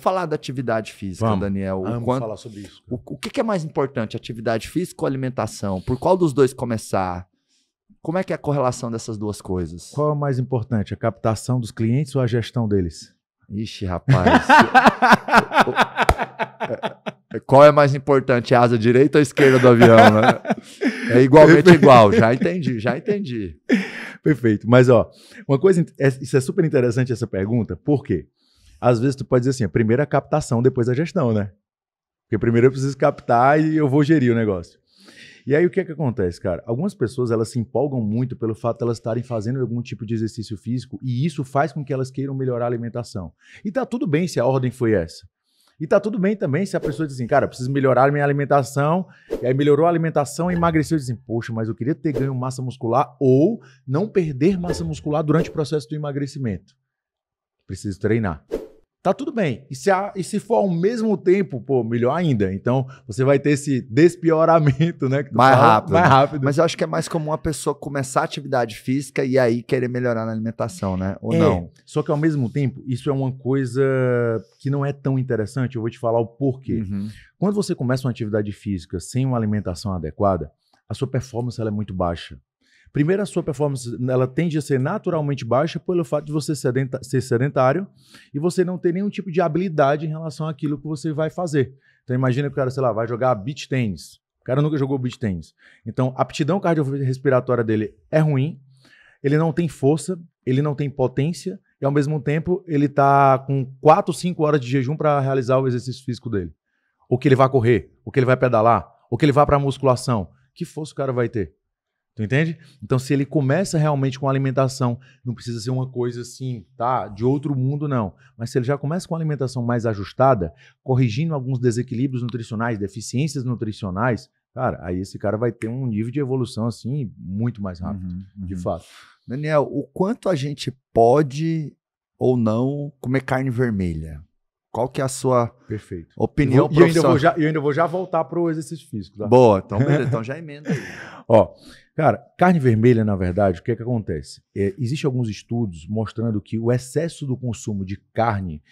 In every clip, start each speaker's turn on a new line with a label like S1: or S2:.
S1: Vamos falar da atividade física, Vamos. Daniel. Vamos quanto, falar sobre isso. O, o, que é mais importante, atividade física ou alimentação? Por qual dos dois começar? Como é que é a correlação dessas duas coisas? Qual é o mais importante, a captação dos clientes ou a gestão deles? Ixi, rapaz. É, é, qual é mais importante, é a asa direita ou esquerda do avião? Né? É igualmente igual, já entendi, já entendi. Perfeito, mas
S2: ó, uma coisa, isso é super interessante essa pergunta, por quê? às vezes tu pode dizer assim, a primeira captação, depois a gestão, né? Porque primeiro eu preciso captar e eu vou gerir o negócio. E aí o que é que acontece, cara? Algumas pessoas elas se empolgam muito pelo fato de elas estarem fazendo algum tipo de exercício físico e isso faz com que elas queiram melhorar a alimentação. E tá tudo bem se a ordem foi essa. E tá tudo bem também se a pessoa diz assim, cara, preciso melhorar minha alimentação, e aí melhorou a alimentação, emagreceu e assim, poxa, mas eu queria ter ganho massa muscular ou não perder massa muscular durante o processo do emagrecimento. Preciso treinar tá tudo bem. E se, a, e se for ao mesmo tempo, pô, melhor ainda. Então, você vai ter esse despioramento, né? mais fala, rápido. Mais rápido.
S1: Mas eu acho que é mais comum a pessoa começar a atividade física e aí querer melhorar na alimentação, né? Ou é, não?
S2: Só que ao mesmo tempo, isso é uma coisa que não é tão interessante. Eu vou te falar o porquê. Uhum. Quando você começa uma atividade física sem uma alimentação adequada, a sua performance ela é muito baixa. Primeiro, a sua performance ela tende a ser naturalmente baixa pelo fato de você sedenta ser sedentário e você não ter nenhum tipo de habilidade em relação àquilo que você vai fazer. Então, imagina que o cara, sei lá, vai jogar beach tênis. O cara nunca jogou beach tênis. Então, a aptidão cardiorrespiratória dele é ruim, ele não tem força, ele não tem potência e, ao mesmo tempo, ele está com 4, 5 horas de jejum para realizar o exercício físico dele. Ou que ele vai correr, ou que ele vai pedalar, ou que ele vai para musculação. Que força o cara vai ter? Tu entende? Então, se ele começa realmente com alimentação, não precisa ser uma coisa assim, tá? De outro mundo, não. Mas se ele já começa com alimentação mais ajustada, corrigindo alguns desequilíbrios nutricionais, deficiências nutricionais, cara,
S1: aí esse cara vai ter um nível de evolução, assim, muito mais rápido, uhum, uhum. de fato. Daniel, o quanto a gente pode ou não comer carne vermelha? Qual que é a sua Perfeito. opinião e eu, ainda vou
S2: já, eu ainda vou já voltar para o exercício físico. Tá? Boa, então então já emenda. Ó, cara, carne vermelha, na verdade, o que é que acontece? É, Existem alguns estudos mostrando que o excesso do consumo de carne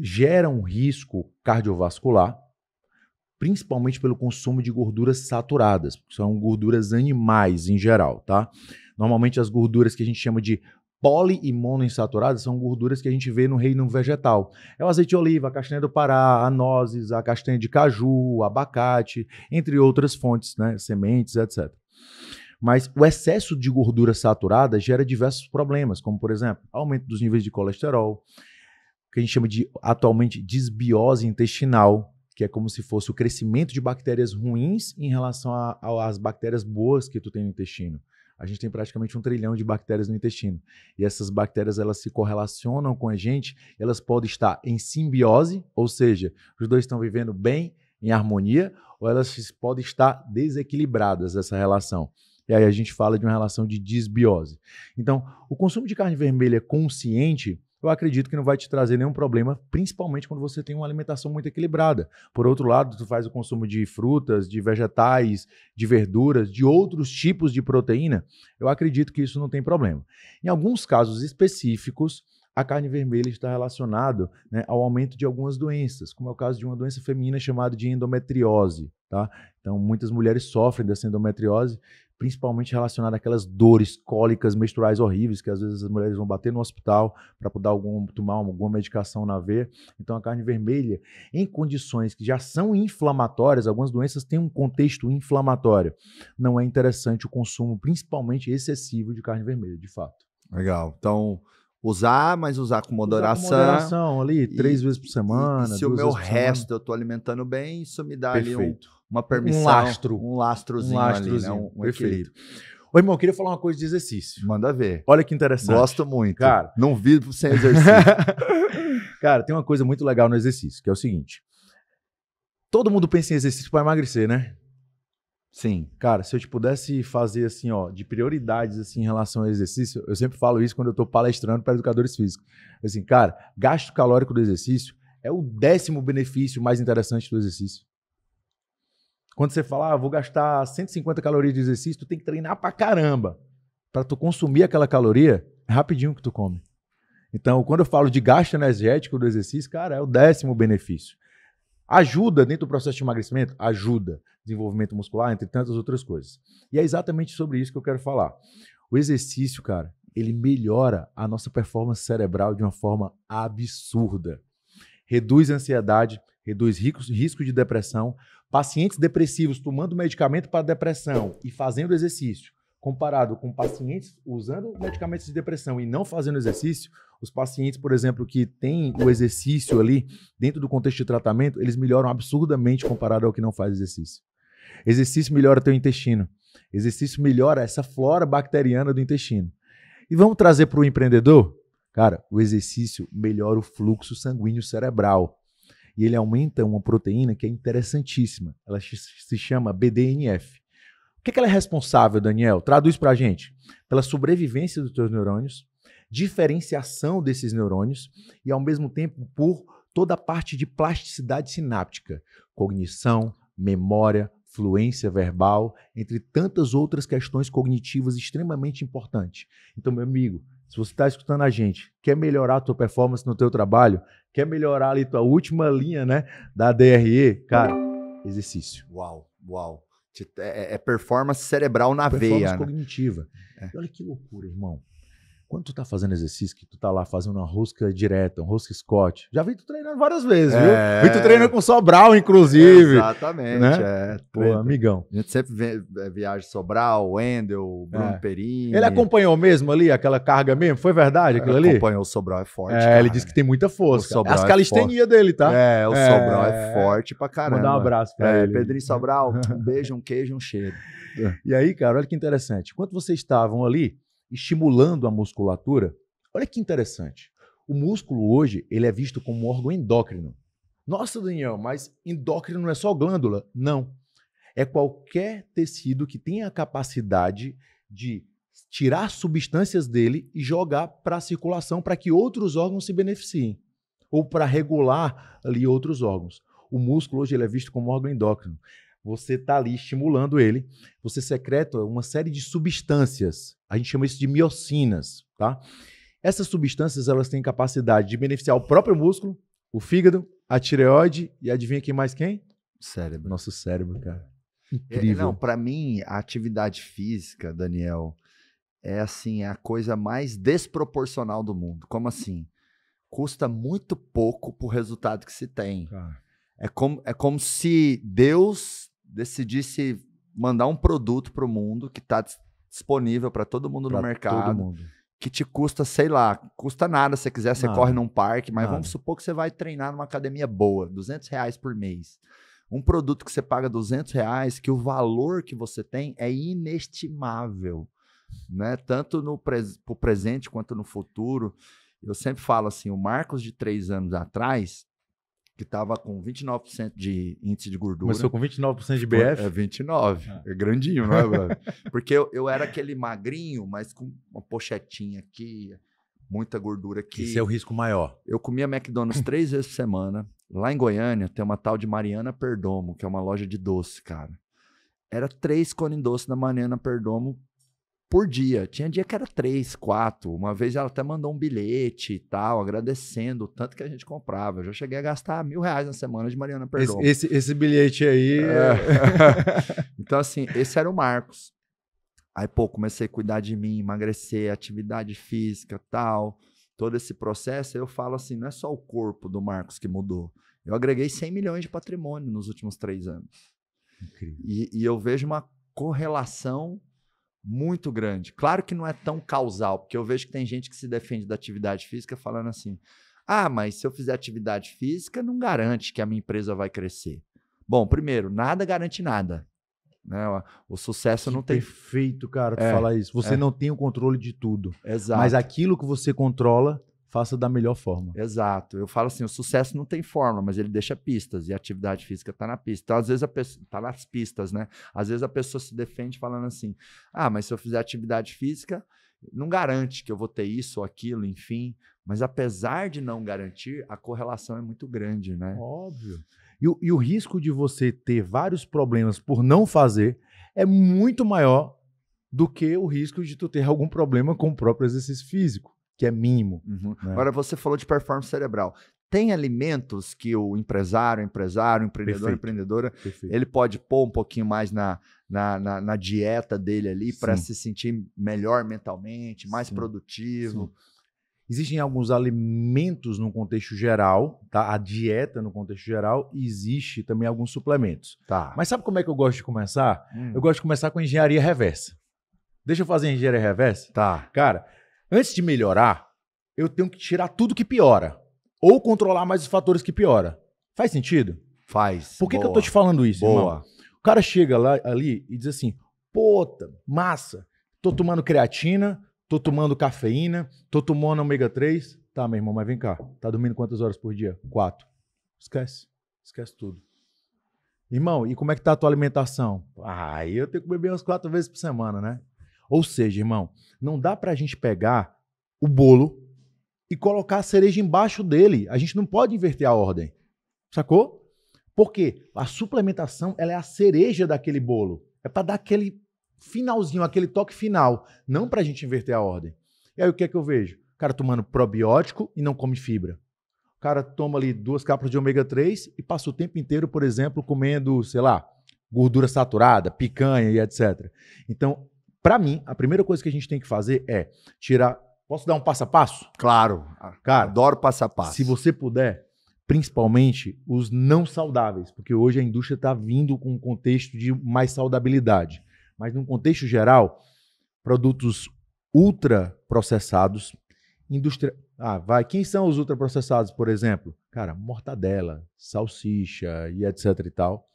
S2: gera um risco cardiovascular, principalmente pelo consumo de gorduras saturadas, que são gorduras animais em geral, tá? Normalmente as gorduras que a gente chama de Poli e monoinsaturadas são gorduras que a gente vê no reino vegetal. É o azeite de oliva, a castanha do Pará, a nozes, a castanha de caju, abacate, entre outras fontes, né, sementes, etc. Mas o excesso de gordura saturada gera diversos problemas, como, por exemplo, aumento dos níveis de colesterol, que a gente chama de atualmente desbiose intestinal, que é como se fosse o crescimento de bactérias ruins em relação às bactérias boas que tu tem no intestino a gente tem praticamente um trilhão de bactérias no intestino. E essas bactérias elas se correlacionam com a gente, elas podem estar em simbiose, ou seja, os dois estão vivendo bem, em harmonia, ou elas podem estar desequilibradas essa relação. E aí a gente fala de uma relação de disbiose. Então, o consumo de carne vermelha consciente eu acredito que não vai te trazer nenhum problema, principalmente quando você tem uma alimentação muito equilibrada. Por outro lado, tu faz o consumo de frutas, de vegetais, de verduras, de outros tipos de proteína, eu acredito que isso não tem problema. Em alguns casos específicos, a carne vermelha está relacionada né, ao aumento de algumas doenças, como é o caso de uma doença feminina chamada de endometriose. Tá? Então, muitas mulheres sofrem dessa endometriose principalmente relacionada àquelas dores cólicas menstruais horríveis que às vezes as mulheres vão bater no hospital para poder algum, tomar alguma medicação na veia. Então a carne vermelha, em condições que já são inflamatórias, algumas doenças têm um contexto inflamatório. Não é interessante o consumo, principalmente excessivo, de carne vermelha, de fato.
S1: Legal. Então, usar, mas usar com moderação. Usar com moderação
S2: ali, três vezes por semana. E, e se o meu resto
S1: eu estou alimentando bem, isso me dá Perfeito. ali um uma permissão. Um lastro. Um lastrozinho, um lastrozinho ali, né? Um, um Perfeito.
S2: Ô, irmão, eu queria falar uma coisa de exercício. Manda ver. Olha que interessante. Gosto muito. Cara, não vivo sem exercício. cara, tem uma coisa muito legal no exercício, que é o seguinte. Todo mundo pensa em exercício para emagrecer, né? Sim. Cara, se eu te pudesse fazer assim, ó, de prioridades assim em relação ao exercício, eu sempre falo isso quando eu tô palestrando para educadores físicos. Assim, cara, gasto calórico do exercício é o décimo benefício mais interessante do exercício. Quando você fala, ah, vou gastar 150 calorias de exercício, tu tem que treinar pra caramba. Pra tu consumir aquela caloria, é rapidinho que tu come. Então, quando eu falo de gasto energético do exercício, cara, é o décimo benefício. Ajuda dentro do processo de emagrecimento? Ajuda. Desenvolvimento muscular, entre tantas outras coisas. E é exatamente sobre isso que eu quero falar. O exercício, cara, ele melhora a nossa performance cerebral de uma forma absurda. Reduz a ansiedade, reduz risco de depressão. Pacientes depressivos tomando medicamento para depressão e fazendo exercício, comparado com pacientes usando medicamentos de depressão e não fazendo exercício, os pacientes, por exemplo, que têm o exercício ali dentro do contexto de tratamento, eles melhoram absurdamente comparado ao que não faz exercício. Exercício melhora teu intestino. Exercício melhora essa flora bacteriana do intestino. E vamos trazer para o empreendedor? Cara, o exercício melhora o fluxo sanguíneo cerebral e ele aumenta uma proteína que é interessantíssima. Ela se chama BDNF. O que, é que ela é responsável, Daniel? Traduz para a gente. Pela sobrevivência dos teus neurônios, diferenciação desses neurônios e, ao mesmo tempo, por toda a parte de plasticidade sináptica, cognição, memória, fluência verbal, entre tantas outras questões cognitivas extremamente importantes. Então, meu amigo, se você está escutando a gente, quer melhorar a tua performance no teu trabalho, quer melhorar ali tua
S1: última linha, né, da DRE, cara, exercício. Uau, uau. É, é, é performance cerebral na performance veia. Performance
S2: né? cognitiva. Né? É. Olha que loucura, irmão. Quando tu tá fazendo exercício, que tu tá lá fazendo uma rosca direta, um rosca Scott, já vi tu
S1: treinando várias vezes, é... viu? Vi tu treinando
S2: com Sobral, inclusive. Exatamente, né? é. Pô, treino. amigão.
S1: A gente sempre vê, é, viaja Sobral, Wendel, Bruno é. Perini. Ele
S2: acompanhou mesmo ali aquela carga mesmo? Foi verdade aquilo ali? ele Acompanhou o Sobral, é forte. É, cara. ele disse que tem muita força. As calistenias é dele, tá? É, o é. Sobral é forte pra caramba. Mandar um abraço pra é, ele. Pedrinho
S1: Sobral, um beijo, um queijo,
S2: um cheiro. E aí, cara, olha que interessante. Enquanto vocês estavam ali, estimulando a musculatura. Olha que interessante. O músculo hoje ele é visto como um órgão endócrino. Nossa, Daniel, mas endócrino não é só glândula? Não. É qualquer tecido que tenha a capacidade de tirar substâncias dele e jogar para a circulação para que outros órgãos se beneficiem ou para regular ali outros órgãos. O músculo hoje ele é visto como órgão endócrino você está ali estimulando ele, você secreta uma série de substâncias. A gente chama isso de miocinas, tá? Essas substâncias elas têm capacidade de beneficiar o próprio músculo, o fígado, a tireoide e adivinha quem mais quem? Cérebro. Nosso cérebro, cara.
S1: É, é, Incrível. É, não, para mim a atividade física, Daniel, é assim é a coisa mais desproporcional do mundo. Como assim? Custa muito pouco pro resultado que se tem. É como, é como se Deus decidisse mandar um produto para o mundo que está disponível para todo mundo pra no mercado, mundo. que te custa, sei lá, custa nada. Se quiser, você nada. corre num parque, mas nada. vamos supor que você vai treinar numa academia boa, 200 reais por mês. Um produto que você paga 200 reais, que o valor que você tem é inestimável, né? Tanto no pres presente quanto no futuro. Eu sempre falo assim, o Marcos de três anos atrás que estava com 29% de índice de gordura. Começou com 29% de BF? É 29, ah. é grandinho, não é, velho? Porque eu, eu era aquele magrinho, mas com uma pochetinha aqui, muita gordura aqui. Esse é o risco maior. Eu comia McDonald's três vezes por semana. Lá em Goiânia tem uma tal de Mariana Perdomo, que é uma loja de doce, cara. Era três cones doce da Mariana Perdomo por dia. Tinha dia que era três, quatro. Uma vez ela até mandou um bilhete e tal, agradecendo o tanto que a gente comprava. Eu já cheguei a gastar mil reais na semana de Mariana Perdão. Esse, esse, esse, bilhete aí. É. é. então, assim, esse era o Marcos. Aí, pô, comecei a cuidar de mim, emagrecer, atividade física tal. Todo esse processo, eu falo assim: não é só o corpo do Marcos que mudou. Eu agreguei 100 milhões de patrimônio nos últimos três anos. Incrível. E, e eu vejo uma correlação muito grande. Claro que não é tão causal, porque eu vejo que tem gente que se defende da atividade física falando assim: ah, mas se eu fizer atividade física, não garante que a minha empresa vai crescer. Bom, primeiro, nada garante nada. Né? O sucesso que não tem. Perfeito, cara, é, falar isso. Você é. não
S2: tem o controle de tudo. Exato. Mas
S1: aquilo que você controla faça da melhor forma. Exato. Eu falo assim, o sucesso não tem forma, mas ele deixa pistas e a atividade física está na pista. Então, às vezes a pessoa está nas pistas, né? Às vezes a pessoa se defende falando assim: "Ah, mas se eu fizer atividade física, não garante que eu vou ter isso ou aquilo, enfim". Mas apesar de não garantir, a correlação é muito grande, né? Óbvio.
S2: E, e o risco de você ter vários problemas por não fazer é muito maior do que o risco de tu ter algum problema com o próprio exercício
S1: físico que é
S2: mínimo. Uhum.
S1: Né? Agora, você falou de performance cerebral. Tem alimentos que o empresário, empresário, empreendedor, Perfeito. empreendedora, Perfeito. ele pode pôr um pouquinho mais na, na, na, na dieta dele ali para se sentir melhor mentalmente, mais Sim. produtivo. Sim. Existem alguns alimentos no contexto geral, tá? A dieta
S2: no contexto geral e existe também alguns suplementos. Tá. Mas sabe como é que eu gosto de começar? Hum. Eu gosto de começar com engenharia reversa. Deixa eu fazer engenharia reversa? Tá. Cara, Antes de melhorar, eu tenho que tirar tudo que piora. Ou controlar mais os fatores que piora. Faz sentido? Faz. Por que, que eu tô te falando isso, Boa. Irmão? O cara chega lá ali e diz assim: puta, massa, tô tomando creatina, tô tomando cafeína, tô tomando ômega 3. Tá, meu irmão, mas vem cá. Tá dormindo quantas horas por dia? Quatro. Esquece. Esquece tudo. Irmão, e como é que tá a tua alimentação? Ah, eu tenho que beber umas quatro vezes por semana, né? Ou seja, irmão, não dá para a gente pegar o bolo e colocar a cereja embaixo dele. A gente não pode inverter a ordem. Sacou? Porque a suplementação ela é a cereja daquele bolo. É para dar aquele finalzinho, aquele toque final, não para a gente inverter a ordem. E aí o que é que eu vejo? O cara tomando probiótico e não come fibra. O cara toma ali duas cápsulas de ômega 3 e passa o tempo inteiro, por exemplo, comendo, sei lá, gordura saturada, picanha e etc. Então, para mim, a primeira coisa que a gente tem que fazer é tirar. Posso dar um passo a passo? Claro. Cara, adoro passo a passo. Se você puder, principalmente os não saudáveis, porque hoje a indústria está vindo com um contexto de mais saudabilidade. Mas num contexto geral, produtos ultra processados, indústria. Ah, vai. Quem são os ultraprocessados, por exemplo? Cara, mortadela, salsicha e etc e tal.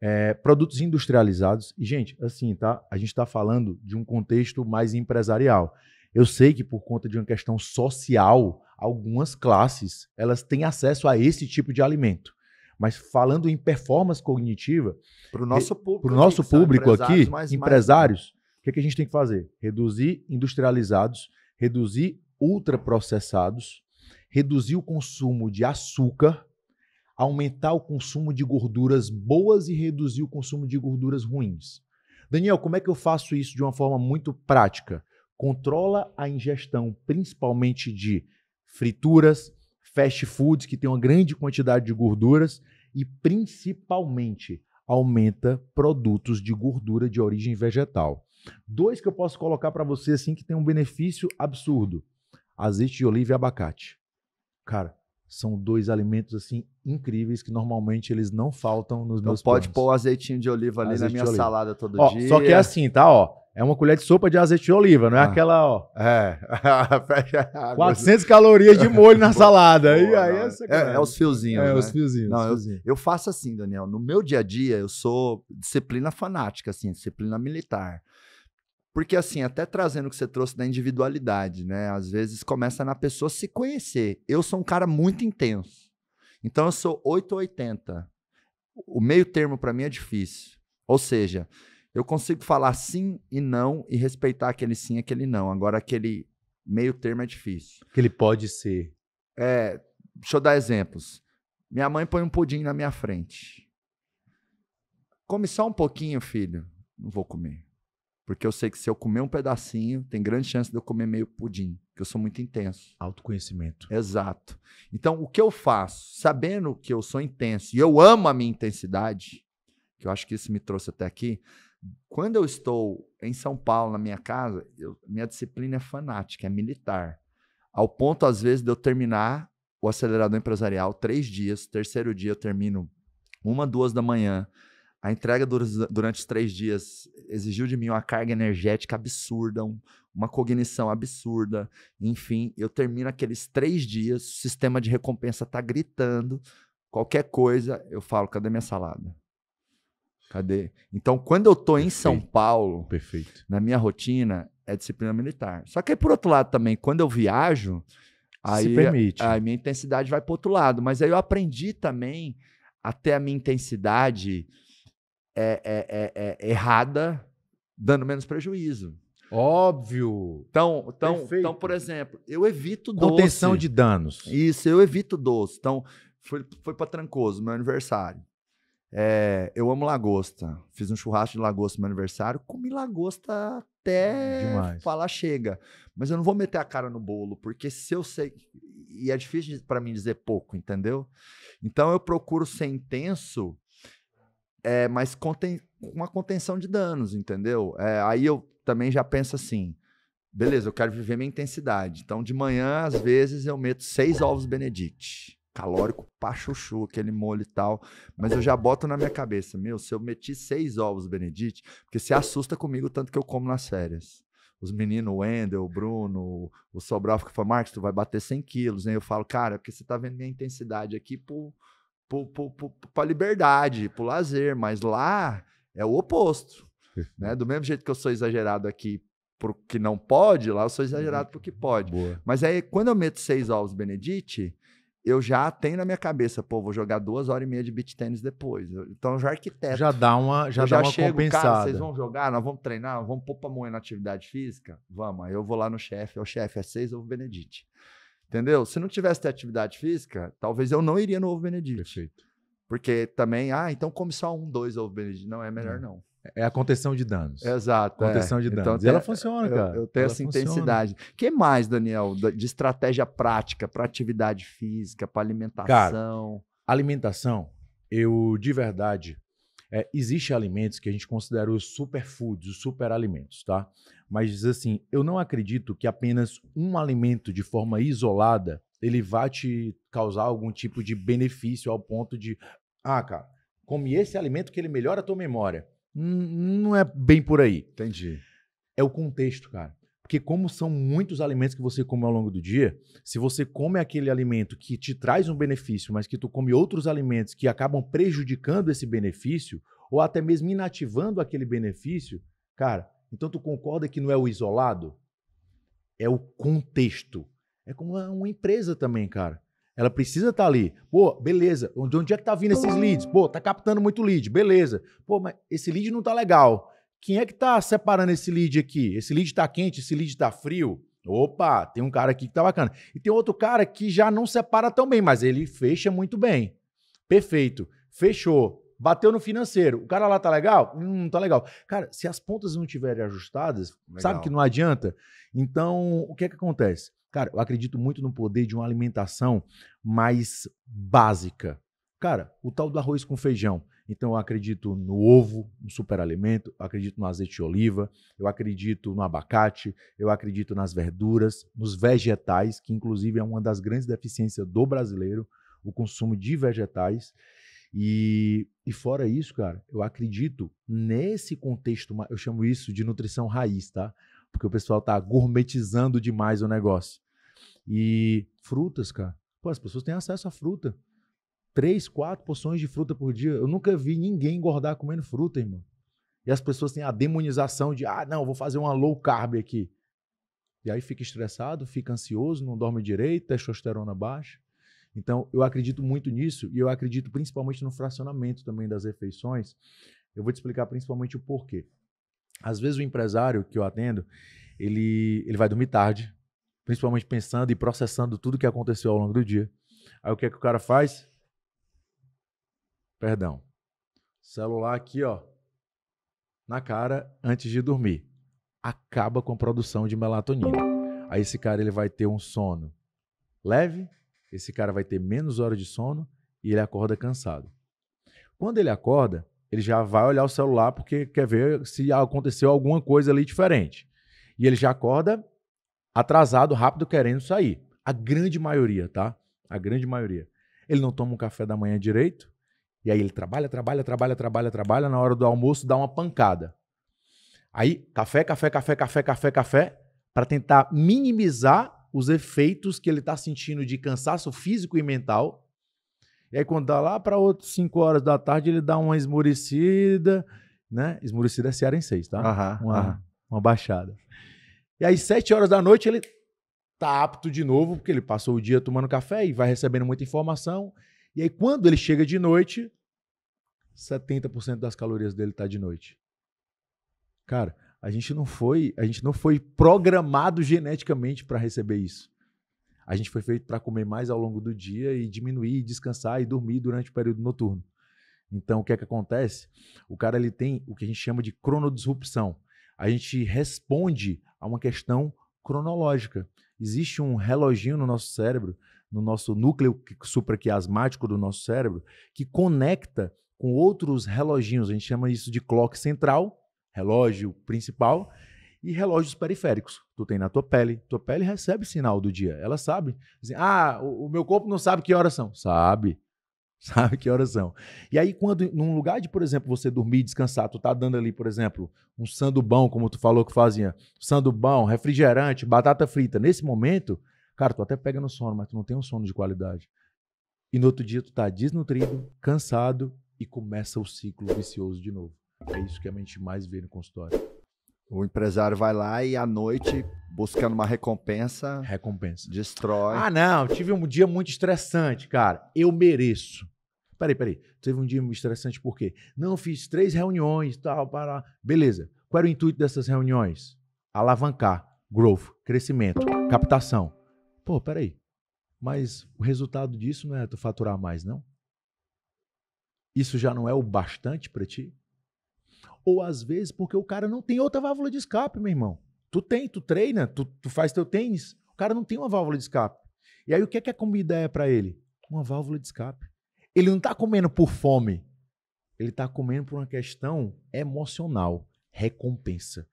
S2: É, produtos industrializados. E, gente, assim, tá? A gente está falando de um contexto mais empresarial. Eu sei que por conta de uma questão social, algumas classes elas têm acesso a esse tipo de alimento. Mas falando em performance cognitiva, para o nosso público, pro nosso público aqui, mais, empresários, o que, é que a gente tem que fazer? Reduzir industrializados, reduzir ultraprocessados, reduzir o consumo de açúcar, aumentar o consumo de gorduras boas e reduzir o consumo de gorduras ruins. Daniel, como é que eu faço isso de uma forma muito prática? Controla a ingestão, principalmente de frituras, fast foods que tem uma grande quantidade de gorduras e principalmente aumenta produtos de gordura de origem vegetal. Dois que eu posso colocar para você assim que tem um benefício absurdo: azeite de oliva e abacate. Cara, são dois alimentos assim incríveis que normalmente eles não faltam nos então meus pode planos. pôr
S1: o azeitinho de oliva ali Azeite na minha salada todo ó, dia. Só que é assim,
S2: tá? Ó, é uma colher de sopa de azeite de oliva, não é ah. aquela,
S1: ó. É.
S2: 400 calorias de molho na salada. Boa, e aí é, é, é, é, os fiozinhos. É, né? os fiozinhos. Não, os fiozinhos.
S1: eu, faço assim, Daniel. No meu dia a dia, eu sou disciplina fanática, assim, disciplina militar. Porque, assim, até trazendo o que você trouxe da individualidade, né? Às vezes começa na pessoa se conhecer. Eu sou um cara muito intenso. Então eu sou 880. O meio termo para mim é difícil. Ou seja, eu consigo falar sim e não e respeitar aquele sim e aquele não. Agora, aquele meio termo é difícil. Que ele pode ser. É, deixa eu dar exemplos. Minha mãe põe um pudim na minha frente. Come só um pouquinho, filho. Não vou comer. Porque eu sei que se eu comer um pedacinho, tem grande chance de eu comer meio pudim, que eu sou muito intenso. Autoconhecimento. Exato. Então, o que eu faço, sabendo que eu sou intenso e eu amo a minha intensidade, que eu acho que isso me trouxe até aqui, quando eu estou em São Paulo, na minha casa, eu, minha disciplina é fanática, é militar. Ao ponto, às vezes, de eu terminar o acelerador empresarial três dias. Terceiro dia eu termino uma, duas da manhã. A entrega durante os três dias exigiu de mim uma carga energética absurda, um, uma cognição absurda. Enfim, eu termino aqueles três dias, o sistema de recompensa tá gritando. Qualquer coisa, eu falo, cadê minha salada? Cadê? Então, quando eu tô Perfeito. em São Paulo, Perfeito. na minha rotina, é disciplina militar. Só que aí, por outro lado, também, quando eu viajo, aí, a minha intensidade vai para outro lado. Mas aí eu aprendi também até a minha intensidade é é, é, é, errada, dando menos prejuízo. Óbvio. Então, então, então, por exemplo, eu evito doce. Contenção de danos. Isso, eu evito doce. Então, foi, foi para Trancoso, meu aniversário. É, eu amo lagosta. Fiz um churrasco de lagosta no meu aniversário. Comi lagosta até ah, Demais. falar chega. Mas eu não vou meter a cara no bolo, porque se eu sei. E é difícil para mim dizer pouco, entendeu? Então eu procuro ser intenso é, mas conten uma contenção de danos, entendeu? É, aí eu também já penso assim, beleza, eu quero viver minha intensidade. Então, de manhã, às vezes, eu meto seis ovos Benedict. Calórico pra chuchu, aquele molho e tal. Mas eu já boto na minha cabeça, meu, se eu meti seis ovos Benedict, porque se assusta comigo tanto que eu como nas férias os meninos, o Wendel, o Bruno, o Sobral, que foi, Marcos, tu vai bater 100 quilos, né? Eu falo, cara, é porque você tá vendo minha intensidade aqui por para liberdade, para o lazer, mas lá é o oposto. né? Do mesmo jeito que eu sou exagerado aqui pro que não pode, lá eu sou exagerado uhum. que pode. Boa. Mas aí, quando eu meto seis ovos Benedite, eu já tenho na minha cabeça, pô, vou jogar duas horas e meia de beat tênis depois. Então eu já arquiteto. Já dá uma, já eu dá já uma chego, compensada. Cara, vocês vão jogar, nós vamos treinar, vamos pôr para moer na atividade física? Vamos. Aí eu vou lá no chefe, o chefe, é seis ovos Benedite. Entendeu? Se não tivesse ter atividade física, talvez eu não iria no Ovo Benedito. Perfeito. Porque também, ah, então come só um, dois Ovo Benedito. Não, é melhor é. não.
S2: É a contenção de danos. Exato. É. Contenção é. de então, danos. Então, e ela funciona, eu, cara. Eu tenho ela essa funciona. intensidade.
S1: O que mais, Daniel, de estratégia prática para atividade física, para alimentação? Cara,
S2: alimentação, eu de verdade, é, existe alimentos que a gente considera os superfoods, os superalimentos, tá? mas diz assim: eu não acredito que apenas um alimento de forma isolada ele vá te causar algum tipo de benefício ao ponto de, ah, cara, come esse alimento que ele melhora a tua memória. não é bem por aí. Entendi. É o contexto, cara. Porque como são muitos alimentos que você come ao longo do dia, se você come aquele alimento que te traz um benefício, mas que tu come outros alimentos que acabam prejudicando esse benefício, ou até mesmo inativando aquele benefício, cara, então tu concorda que não é o isolado? É o contexto. É como é uma empresa também, cara. Ela precisa estar tá ali. Pô, beleza. De onde é que tá vindo esses leads? Pô, tá captando muito lead. Beleza. Pô, mas esse lead não tá legal. Quem é que tá separando esse lead aqui? Esse lead tá quente, esse lead tá frio. Opa, tem um cara aqui que tá bacana. E tem outro cara que já não separa tão bem, mas ele fecha muito bem. Perfeito. Fechou bateu no financeiro. O cara lá tá legal? Hum, tá legal. Cara, se as pontas não estiverem ajustadas, legal. sabe que não adianta? Então, o que é que acontece? Cara, eu acredito muito no poder de uma alimentação mais básica. Cara, o tal do arroz com feijão. Então eu acredito no ovo, no superalimento, eu acredito no azeite de oliva, eu acredito no abacate, eu acredito nas verduras, nos vegetais, que inclusive é uma das grandes deficiências do brasileiro, o consumo de vegetais. E, e fora isso, cara, eu acredito nesse contexto, eu chamo isso de nutrição raiz, tá? Porque o pessoal tá gourmetizando demais o negócio. E frutas, cara. Pô, as pessoas têm acesso à fruta. Três, quatro porções de fruta por dia. Eu nunca vi ninguém engordar comendo fruta, irmão. E as pessoas têm a demonização de, ah, não, vou fazer uma low carb aqui. E aí fica estressado, fica ansioso, não dorme direito, testosterona baixa. Então, eu acredito muito nisso e eu acredito principalmente no fracionamento também das refeições. Eu vou te explicar principalmente o porquê. Às vezes o empresário que eu atendo, ele, ele vai dormir tarde, principalmente pensando e processando tudo que aconteceu ao longo do dia. Aí o que é que o cara faz? Perdão. Celular aqui, ó, na cara antes de dormir. Acaba com a produção de melatonina. Aí esse cara ele vai ter um sono leve esse cara vai ter menos horas de sono e ele acorda cansado. Quando ele acorda, ele já vai olhar o celular porque quer ver se aconteceu alguma coisa ali diferente. E ele já acorda atrasado, rápido, querendo sair. A grande maioria, tá? A grande maioria. Ele não toma um café da manhã direito, e aí ele trabalha, trabalha, trabalha, trabalha, trabalha, na hora do almoço dá uma pancada. Aí, café, café, café, café, café, café, para tentar minimizar os efeitos que ele está sentindo de cansaço físico e mental. E aí, quando dá lá para outras 5 horas da tarde, ele dá uma esmorecida, né? Esmorecida é Ceará em 6, tá? Aham, uma, aham. uma baixada. E aí, 7 horas da noite, ele tá apto de novo, porque ele passou o dia tomando café e vai recebendo muita informação. E aí, quando ele chega de noite, 70% das calorias dele tá de noite. Cara, a gente não foi, a gente não foi programado geneticamente para receber isso. A gente foi feito para comer mais ao longo do dia e diminuir, descansar e dormir durante o período noturno. Então, o que é que acontece? O cara ele tem o que a gente chama de cronodisrupção. A gente responde a uma questão cronológica. Existe um reloginho no nosso cérebro, no nosso núcleo supraquiasmático do nosso cérebro, que conecta com outros reloginhos. A gente chama isso de clock central relógio principal e relógios periféricos. Tu tem na tua pele. Tua pele recebe sinal do dia. Ela sabe. ah, o, o, meu corpo não sabe que horas são. Sabe. Sabe que horas são. E aí, quando, num lugar de, por exemplo, você dormir e descansar, tu tá dando ali, por exemplo, um sandubão, como tu falou que fazia, sandubão, refrigerante, batata frita. Nesse momento, cara, tu até pega no sono, mas tu não tem um sono de qualidade. E no outro dia tu tá desnutrido, cansado e começa o ciclo vicioso de novo. É isso que a gente mais vê no
S1: consultório. O empresário vai lá e à noite, buscando uma recompensa. Recompensa. Destrói. Ah,
S2: não, tive um dia muito estressante, cara. Eu mereço. Peraí, peraí. Teve um dia muito estressante por quê? Não, fiz três reuniões tal, para. Beleza. Qual era o intuito dessas reuniões? Alavancar, growth, crescimento, captação. Pô, peraí. Mas o resultado disso não é tu faturar mais, não? Isso já não é o bastante para ti? Ou às vezes porque o cara não tem outra válvula de escape, meu irmão. Tu tem, tu treina, tu, tu faz teu tênis, o cara não tem uma válvula de escape. E aí o que, é que a comida é para ele? Uma válvula de escape. Ele não tá comendo por fome, ele tá comendo por uma questão emocional, recompensa.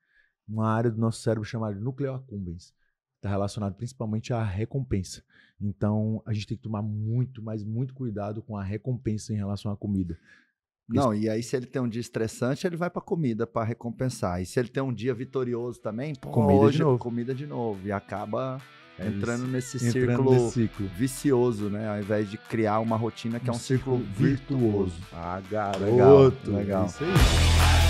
S2: Uma área do nosso cérebro chamada núcleo accumbens está relacionado principalmente à recompensa. Então, a gente tem que tomar muito, mas muito cuidado com a recompensa em relação à comida.
S1: Não, e aí se ele tem um dia estressante, ele vai para comida para recompensar. E se ele tem um dia vitorioso também, pô, comida hoje, de novo. comida de novo e acaba é entrando nesse entrando círculo nesse ciclo. vicioso, né? Ao invés de criar uma rotina que um é um círculo, círculo virtuoso. virtuoso. Ah, garoto, legal, legal. É
S2: isso aí.